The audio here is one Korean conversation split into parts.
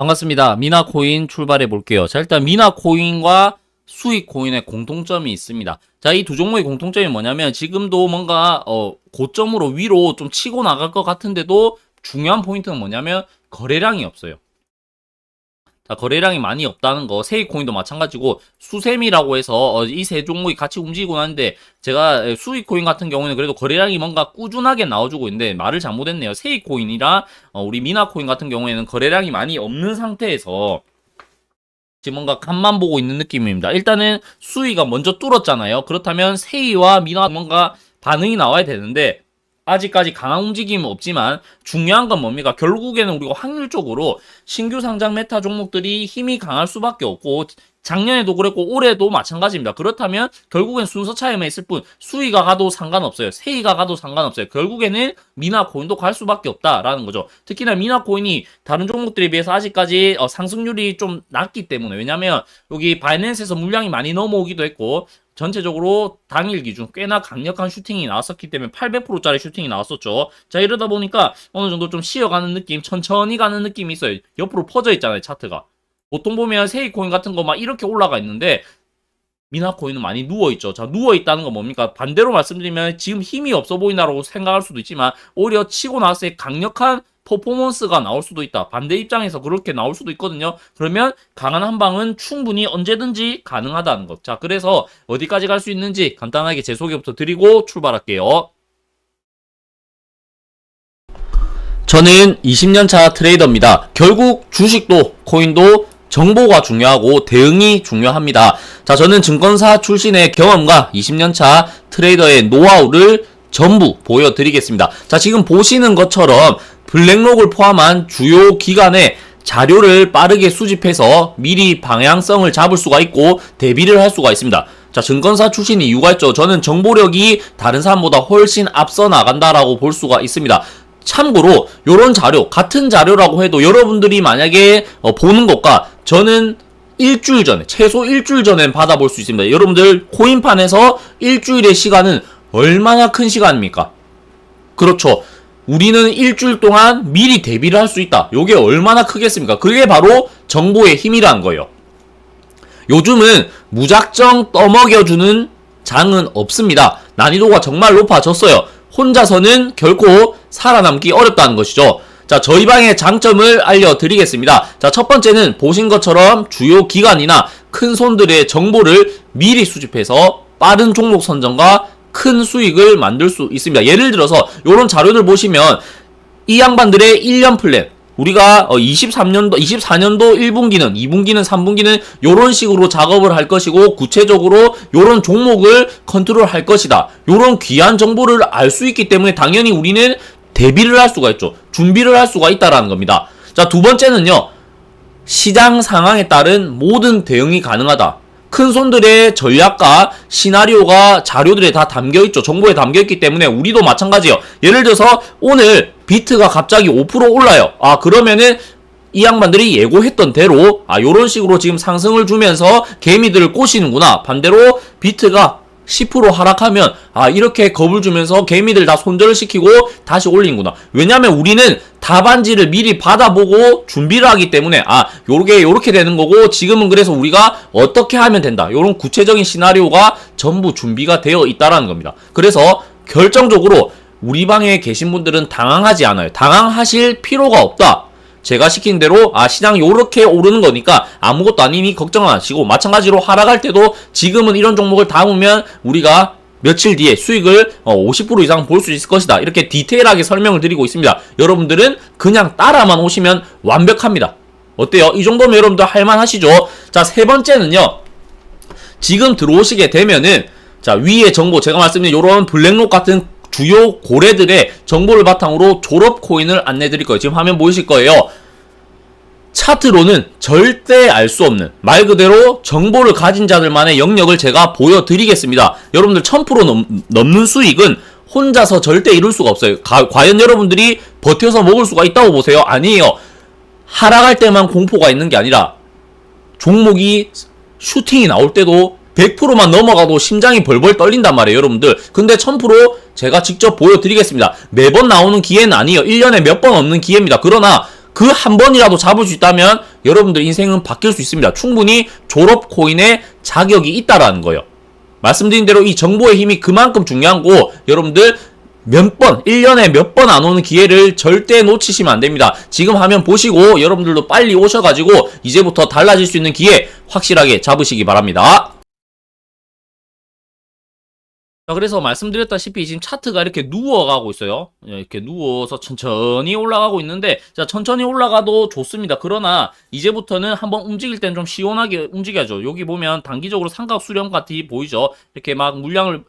반갑습니다. 미나 코인 출발해 볼게요. 자, 일단 미나 코인과 수익 코인의 공통점이 있습니다. 자, 이 두 종목의 공통점이 뭐냐면 지금도 뭔가 어, 고점으로 위로 좀 치고 나갈 것 같은데도 중요한 포인트는 뭐냐면 거래량이 없어요. 아, 거래량이 많이 없다는 거, 세이코인도 마찬가지고 수세미라고 해서 어, 이 세 종목이 같이 움직이고 나는데 제가 수익 코인 같은 경우는 그래도 거래량이 뭔가 꾸준하게 나와주고 있는데 말을 잘못했네요. 세이 코인이라 어, 우리 미나 코인 같은 경우에는 거래량이 많이 없는 상태에서 지금 뭔가 간만 보고 있는 느낌입니다. 일단은 수위가 먼저 뚫었잖아요. 그렇다면 세이와 미나 뭔가 반응이 나와야 되는데 아직까지 강한 움직임은 없지만 중요한 건 뭡니까? 결국에는 우리가 확률적으로 신규 상장 메타 종목들이 힘이 강할 수밖에 없고 작년에도 그랬고 올해도 마찬가지입니다. 그렇다면 결국엔 순서 차이만 있을 뿐 수위가 가도 상관없어요. 세위가 가도 상관없어요. 결국에는 미나 코인도 갈 수밖에 없다라는 거죠. 특히나 미나 코인이 다른 종목들에 비해서 아직까지 어, 상승률이 좀 낮기 때문에 왜냐하면 여기 바이낸스에서 물량이 많이 넘어오기도 했고 전체적으로 당일 기준 꽤나 강력한 슈팅이 나왔었기 때문에 800%짜리 슈팅이 나왔었죠. 자 이러다 보니까 어느 정도 좀 쉬어가는 느낌, 천천히 가는 느낌이 있어요. 옆으로 퍼져 있잖아요, 차트가. 보통 보면 세이코인 같은 거 막 이렇게 올라가 있는데 미나코인은 많이 누워있죠. 자, 누워있다는 건 뭡니까? 반대로 말씀드리면 지금 힘이 없어 보이나라고 생각할 수도 있지만 오히려 치고 나서의 강력한 퍼포먼스가 나올 수도 있다. 반대 입장에서 그렇게 나올 수도 있거든요. 그러면 강한 한방은 충분히 언제든지 가능하다는 것. 자, 그래서 어디까지 갈 수 있는지 간단하게 제 소개부터 드리고 출발할게요. 저는 20년차 트레이더입니다. 결국 주식도 코인도 정보가 중요하고 대응이 중요합니다. 자, 저는 증권사 출신의 경험과 20년차 트레이더의 노하우를 전부 보여드리겠습니다. 자, 지금 보시는 것처럼 블랙록을 포함한 주요 기관의 자료를 빠르게 수집해서 미리 방향성을 잡을 수가 있고 대비를 할 수가 있습니다. 자, 증권사 출신이 이유가있죠 저는 정보력이 다른 사람보다 훨씬 앞서 나간다라고 볼 수가 있습니다. 참고로 이런 자료, 같은 자료라고 해도 여러분들이 만약에 어, 보는 것과 저는 일주일 전에 최소 일주일 전엔 받아볼 수 있습니다. 여러분들 코인판에서 일주일의 시간은 얼마나 큰 시간입니까? 그렇죠. 우리는 일주일 동안 미리 대비를 할 수 있다. 요게 얼마나 크겠습니까? 그게 바로 정보의 힘이란 거예요. 요즘은 무작정 떠먹여주는 장은 없습니다. 난이도가 정말 높아졌어요. 혼자서는 결코 살아남기 어렵다는 것이죠. 자, 저희 방의 장점을 알려드리겠습니다. 자, 첫 번째는 보신 것처럼 주요 기관이나 큰 손들의 정보를 미리 수집해서 빠른 종목 선정과 큰 수익을 만들 수 있습니다. 예를 들어서 이런 자료를 보시면 이 양반들의 1년 플랜, 우리가 23년도, 24년도 1분기는, 2분기는, 3분기는 이런 식으로 작업을 할 것이고 구체적으로 이런 종목을 컨트롤 할 것이다. 이런 귀한 정보를 알 수 있기 때문에 당연히 우리는 대비를 할 수가 있죠. 준비를 할 수가 있다라는 겁니다. 자, 두 번째는요. 시장 상황에 따른 모든 대응이 가능하다. 큰 손들의 전략과 시나리오가 자료들에 다 담겨있죠. 정보에 담겨있기 때문에 우리도 마찬가지예요. 예를 들어서 오늘 비트가 갑자기 5% 올라요. 아 그러면은 이 양반들이 예고했던 대로 아 요런 식으로 지금 상승을 주면서 개미들을 꼬시는구나. 반대로 비트가 10% 하락하면 아 이렇게 겁을 주면서 개미들 다손절 시키고 다시 올린구나. 왜냐면 우리는 답안지를 미리 받아보고 준비를 하기 때문에 아 요렇게 요렇게 되는 거고 지금은 그래서 우리가 어떻게 하면 된다. 요런 구체적인 시나리오가 전부 준비가 되어 있다라는 겁니다. 그래서 결정적으로 우리 방에 계신 분들은 당황하지 않아요. 당황하실 필요가 없다. 제가 시킨 대로 아 시장 요렇게 오르는 거니까 아무것도 아니니 걱정 하시고 마찬가지로 하락할 때도 지금은 이런 종목을 담으면 우리가 며칠 뒤에 수익을 50% 어, 이상 볼 수 있을 것이다. 이렇게 디테일하게 설명을 드리고 있습니다. 여러분들은 그냥 따라만 오시면 완벽합니다. 어때요? 이 정도면 여러분들 할만하시죠? 자, 세 번째는요. 지금 들어오시게 되면은 자, 위에 정보 제가 말씀드린 요런 블랙록 같은 주요 고래들의 정보를 바탕으로 졸업 코인을 안내 드릴 거예요. 지금 화면 보이실 거예요. 차트로는 절대 알 수 없는 말 그대로 정보를 가진 자들만의 영역을 제가 보여드리겠습니다. 여러분들 1000% 넘, 넘는 수익은 혼자서 절대 이룰 수가 없어요. 가, 과연 여러분들이 버텨서 먹을 수가 있다고 보세요? 아니에요. 하락할 때만 공포가 있는 게 아니라 종목이 슈팅이 나올 때도 100%만 넘어가도 심장이 벌벌 떨린단 말이에요 여러분들 근데 1000% 제가 직접 보여드리겠습니다 매번 나오는 기회는 아니에요 1년에 몇 번 없는 기회입니다 그러나 그한 번이라도 잡을 수 있다면 여러분들 인생은 바뀔 수 있습니다. 충분히 졸업 코인에 자격이 있다라는 거예요. 말씀드린 대로 이 정보의 힘이 그만큼 중요한 고 여러분들 몇 번, 1년에 몇 번 안 오는 기회를 절대 놓치시면 안 됩니다. 지금 화면 보시고 여러분들도 빨리 오셔가지고 이제부터 달라질 수 있는 기회 확실하게 잡으시기 바랍니다. 자, 그래서 말씀드렸다시피 지금 차트가 이렇게 누워가고 있어요. 예, 이렇게 누워서 천천히 올라가고 있는데, 자, 천천히 올라가도 좋습니다. 그러나, 이제부터는 한번 움직일 땐 좀 시원하게 움직여야죠. 여기 보면 단기적으로 삼각 수렴 같이 보이죠? 이렇게 막 물량을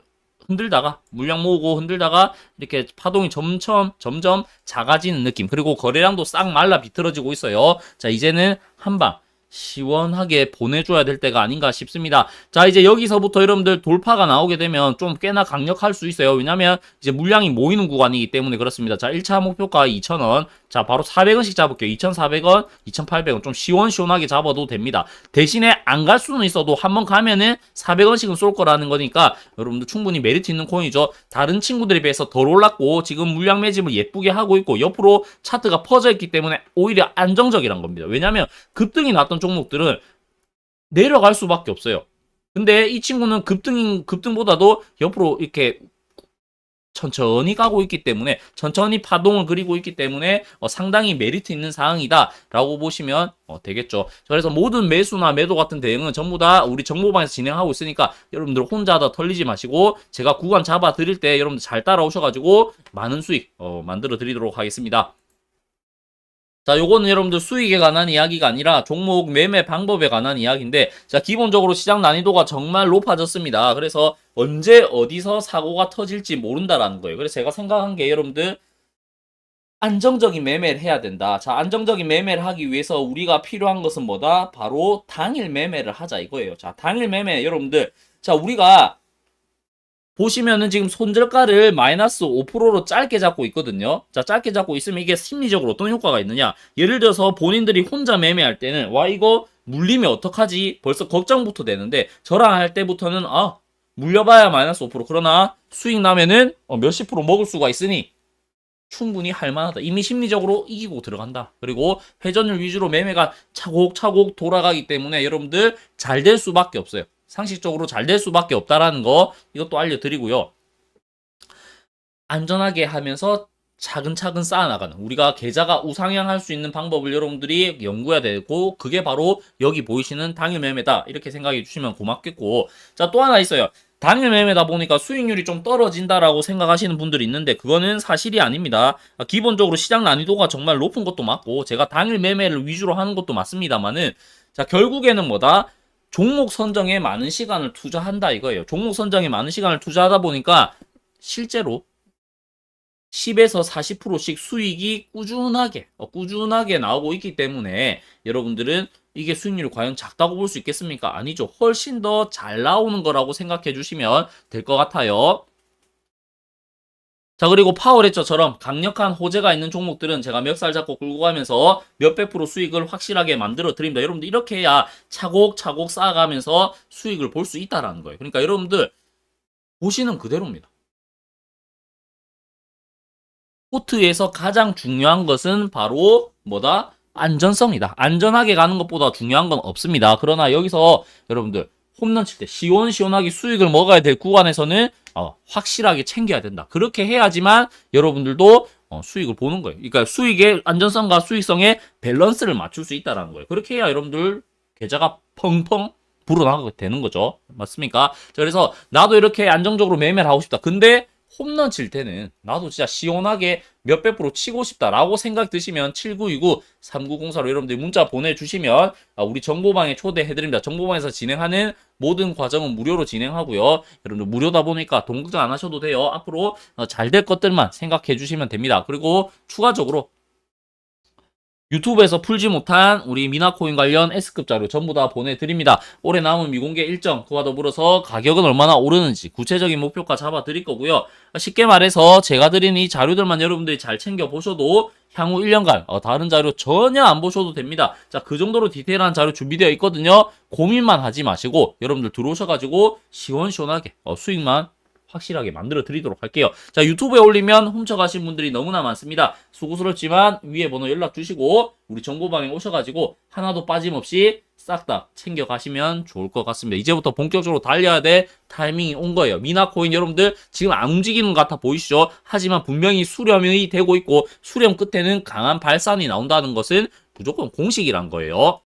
흔들다가 물량 모으고 흔들다가 이렇게 파동이 점점 점점 작아지는 느낌 그리고 거래량도 싹 말라 비틀어지고 있어요 자 이제는 한방 시원하게 보내줘야 될 때가 아닌가 싶습니다. 자 이제 여기서부터 여러분들 돌파가 나오게 되면 좀 꽤나 강력할 수 있어요. 왜냐면 이제 물량이 모이는 구간이기 때문에 그렇습니다. 자 1차 목표가 2,000원 자 바로 400원씩 잡을게요. 2,400원, 2,800원 좀 시원시원하게 잡아도 됩니다. 대신에 안 갈 수는 있어도 한번 가면은 400원씩은 쏠 거라는 거니까 여러분들 충분히 메리트 있는 코인이죠. 다른 친구들에 비해서 덜 올랐고 지금 물량 매집을 예쁘게 하고 있고 옆으로 차트가 퍼져 있기 때문에 오히려 안정적이란 겁니다. 왜냐하면 급등이 났던 종목들은 내려갈 수밖에 없어요. 근데 이 친구는 급등인 급등보다도 옆으로 이렇게 천천히 가고 있기 때문에 천천히 파동을 그리고 있기 때문에 어, 상당히 메리트 있는 상황이다라고 보시면 어, 되겠죠. 그래서 모든 매수나 매도 같은 대응은 전부 다 우리 정보방에서 진행하고 있으니까 여러분들 혼자 다 털리지 마시고 제가 구간 잡아 드릴 때 여러분들 잘 따라오셔가지고 많은 수익 어, 만들어 드리도록 하겠습니다. 자, 요거는 여러분들 수익에 관한 이야기가 아니라 종목 매매 방법에 관한 이야기인데, 자, 기본적으로 시장 난이도가 정말 높아졌습니다. 그래서 언제 어디서 사고가 터질지 모른다라는 거예요. 그래서 제가 생각한 게 여러분들 안정적인 매매를 해야 된다. 자, 안정적인 매매를 하기 위해서 우리가 필요한 것은 뭐다? 바로 당일 매매를 하자 이거예요. 자, 당일 매매 여러분들. 자, 우리가 보시면은 지금 손절가를 마이너스 5%로 짧게 잡고 있거든요. 자, 짧게 잡고 있으면 이게 심리적으로 어떤 효과가 있느냐. 예를 들어서 본인들이 혼자 매매할 때는 와 이거 물리면 어떡하지? 벌써 걱정부터 되는데 저랑 할 때부터는 아 물려봐야 마이너스 5% 그러나 수익 나면은 어, 몇십 프로 먹을 수가 있으니 충분히 할만하다. 이미 심리적으로 이기고 들어간다. 그리고 회전율 위주로 매매가 차곡차곡 돌아가기 때문에 여러분들 잘 될 수밖에 없어요. 상식적으로 잘 될 수밖에 없다라는 거 이것도 알려드리고요. 안전하게 하면서 차근차근 쌓아나가는 우리가 계좌가 우상향할 수 있는 방법을 여러분들이 연구해야 되고 그게 바로 여기 보이시는 당일 매매다 이렇게 생각해 주시면 고맙겠고 자 또 하나 있어요 당일 매매다 보니까 수익률이 좀 떨어진다라고 생각하시는 분들이 있는데 그거는 사실이 아닙니다 기본적으로 시장 난이도가 정말 높은 것도 맞고 제가 당일 매매를 위주로 하는 것도 맞습니다만은 자 결국에는 뭐다 종목 선정에 많은 시간을 투자한다 이거예요. 종목 선정에 많은 시간을 투자하다 보니까 실제로 10에서 40%씩 수익이 꾸준하게 어, 꾸준하게 나오고 있기 때문에 여러분들은 이게 수익률이 과연 작다고 볼 수 있겠습니까? 아니죠. 훨씬 더 잘 나오는 거라고 생각해 주시면 될 것 같아요. 자 그리고 파워레저처럼 강력한 호재가 있는 종목들은 제가 멱살 잡고 끌고 가면서 몇 백 프로 수익을 확실하게 만들어 드립니다. 여러분들 이렇게 해야 차곡차곡 쌓아가면서 수익을 볼 수 있다라는 거예요. 그러니까 여러분들 보시는 그대로입니다. 포트에서 가장 중요한 것은 바로 뭐다? 안전성이다. 안전하게 가는 것보다 중요한 건 없습니다. 그러나 여기서 여러분들 홈런 칠 때 시원시원하게 수익을 먹어야 될 구간에서는 어, 확실하게 챙겨야 된다. 그렇게 해야지만 여러분들도 어, 수익을 보는 거예요. 그러니까 수익의 안전성과 수익성의 밸런스를 맞출 수 있다라는 거예요. 그렇게 해야 여러분들 계좌가 펑펑 불어나게 가 되는 거죠. 맞습니까? 자, 그래서 나도 이렇게 안정적으로 매매를 하고 싶다. 근데 홈런 칠 때는 나도 진짜 시원하게 몇백 프로 치고 싶다라고 생각 드시면 7929 3904로 여러분들 문자 보내주시면 아, 우리 정보방에 초대해드립니다. 정보방에서 진행하는 모든 과정은 무료로 진행하고요. 여러분들 무료다 보니까 돈 걱정 안 하셔도 돼요. 앞으로 어, 잘될 것들만 생각해 주시면 됩니다. 그리고 추가적으로 유튜브에서 풀지 못한 우리 미나코인 관련 S급 자료 전부 다 보내드립니다. 올해 남은 미공개 일정 그와 더불어서 가격은 얼마나 오르는지 구체적인 목표가 잡아드릴 거고요. 쉽게 말해서 제가 드린 이 자료들만 여러분들이 잘 챙겨보셔도 향후 1년간 어, 다른 자료 전혀 안 보셔도 됩니다. 자, 그 정도로 디테일한 자료 준비되어 있거든요. 고민만 하지 마시고 여러분들 들어오셔가지고 시원시원하게 어, 수익만 확실하게 만들어 드리도록 할게요. 자 유튜브에 올리면 훔쳐가신 분들이 너무나 많습니다. 수고스럽지만 위에 번호 연락 주시고 우리 정보방에 오셔가지고 하나도 빠짐없이 싹 다 챙겨가시면 좋을 것 같습니다. 이제부터 본격적으로 달려야 될 타이밍이 온 거예요. 미나코인 여러분들 지금 안 움직이는 것 같아 보이시죠? 하지만 분명히 수렴이 되고 있고 수렴 끝에는 강한 발산이 나온다는 것은 무조건 공식이란 거예요.